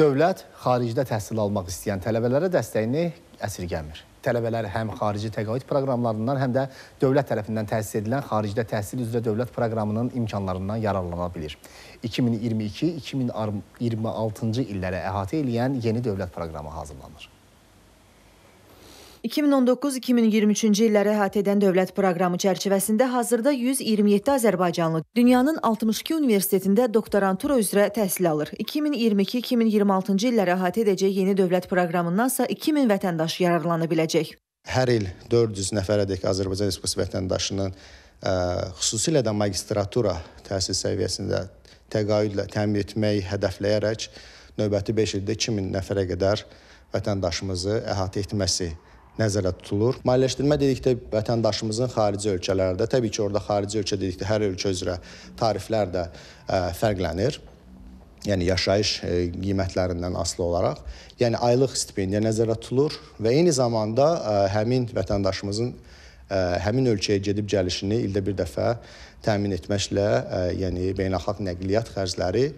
Dövlət xaricdə təhsil almaq istəyən tələbələrə dəstəyini əsirgəmir. Tələbələr həm xarici təqaüd proqramlarından, həm də dövlət tərəfindən təsis edilən xaricdə təhsil üzrə dövlət proqramının imkanlarından yararlana bilir. 2022-2026-cı illərə əhatə eləyən yeni dövlət proqramı hazırlanır. 2019-2023-cü illəri əhatə edən dövlət proqramı çərçivəsində hazırda 127 azərbaycanlı dünyanın 62 universitetində doktorantura üzrə təhsil alır. 2022-2026-cı illəri əhatə edəcək yeni dövlət proqramındansa 2000 vətəndaş yararlana biləcək. Hər il 400 nəfərədək Azərbaycan Respublikası vətəndaşının ə, xüsusilə də magistratura təhsil səviyyəsində təqaüdlə təmin etməyi hədəfləyərək növbəti 5 ildə 2000 nəfərə qədər vətəndaşımızı əhatə etməsi nəzərdə tutulur. Maliyyələşdirmə dedikdə vətəndaşımızın xarici ölkələrdə, təbii ki, orada xarici ölkə dedikdə hər ölkə üzrə tariflər də fərqlənir. Yəni yaşayış qiymətlərindən asılı olaraq, yəni aylıq stipendiya nəzərdə tutulur və eyni zamanda həmin vətəndaşımızın həmin ölkəyə gedib gəlişini ildə bir dəfə təmin etməklə, yəni beynəlxalq nəqliyyat xərcləri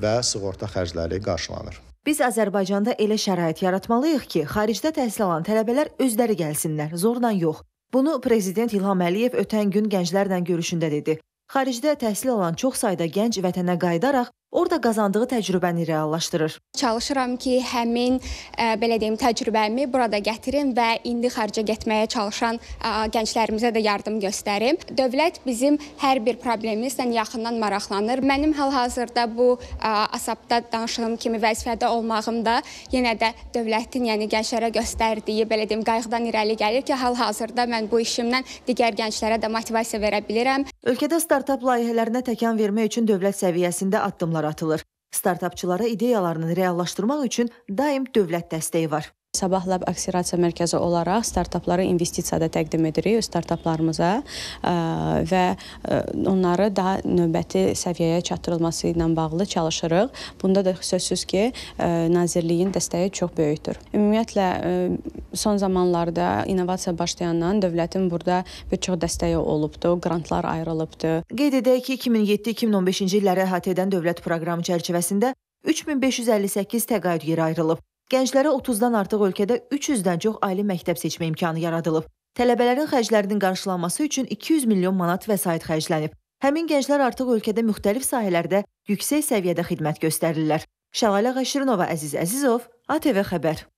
və sığorta xərcləri qarşılanır. Biz Azərbaycanda elə şərait yaratmalıyıq ki, xaricdə təhsil alan tələbələr özləri gəlsinlər, zorla yox. Bunu prezident İlham Əliyev ötən gün gənclərlə görüşündə dedi. Xaricdə təhsil alan çox sayda gənc vətənə qayıdaraq orada qazandığı təcrübəni reallaşdırır. Çalışıram ki, həmin ə, e, belə deyim, təcrübəmi burada gətirim və indi xaricə getməyə çalışan ə, e, gənclərimizə də yardım göstərim. Dövlət bizim hər bir problemimizlə yaxından maraqlanır. Mənim hal-hazırda bu ə, e, ASAP-da danışığım kimi vəzifədə olmağım da yenə də dövlətin, yəni gənclərə göstərdiyi belə deyim, qayğıdan irəli gəlir ki, hal-hazırda mən bu işimlə digər gənclərə də motivasiya verə bilirəm. Ölkədə startap layihələrinə təkan vermək üçün dövlət səviyyəsində addımlar addımlar atılır. Startapçılara ideyalarını reallaşdırmaq üçün daim dövlət dəstəyi var. Sabah Lab Akselerasiya Mərkəzi olaraq startaplara investisiya da təqdim edirik öz startaplarımıza e, və e, onları daha növbəti səviyyəyə çatdırılması ilə bağlı çalışırıq. Bunda da sözsüz ki, e, nazirliyin dəstəyi çox böyükdür. Ümumiyyətlə son zamanlarda innovasiya başlayandan dövlətin burada bir çox dəstəyi olubdu, qrantlar ayrılıbdı. Qeyd edək ki, 2007-2015-ci illəri əhatə edən dövlət proqramı çərçivəsində 3558 təqaüd yeri ayrılıb. Gənclərə 30-dan artıq ölkədə 300-dən çox ali məktəb seçmə imkanı yaradılıb. Tələbələrin xərclərinin qarşılanması üçün 200 milyon manat vəsait xərclənib. Həmin gənclər artıq ölkədə müxtəlif sahələrdə yüksək səviyyədə xidmət göstərirlər. Şəlalə Qəşirinova, Əziz Əzizov, ATV Xəbər.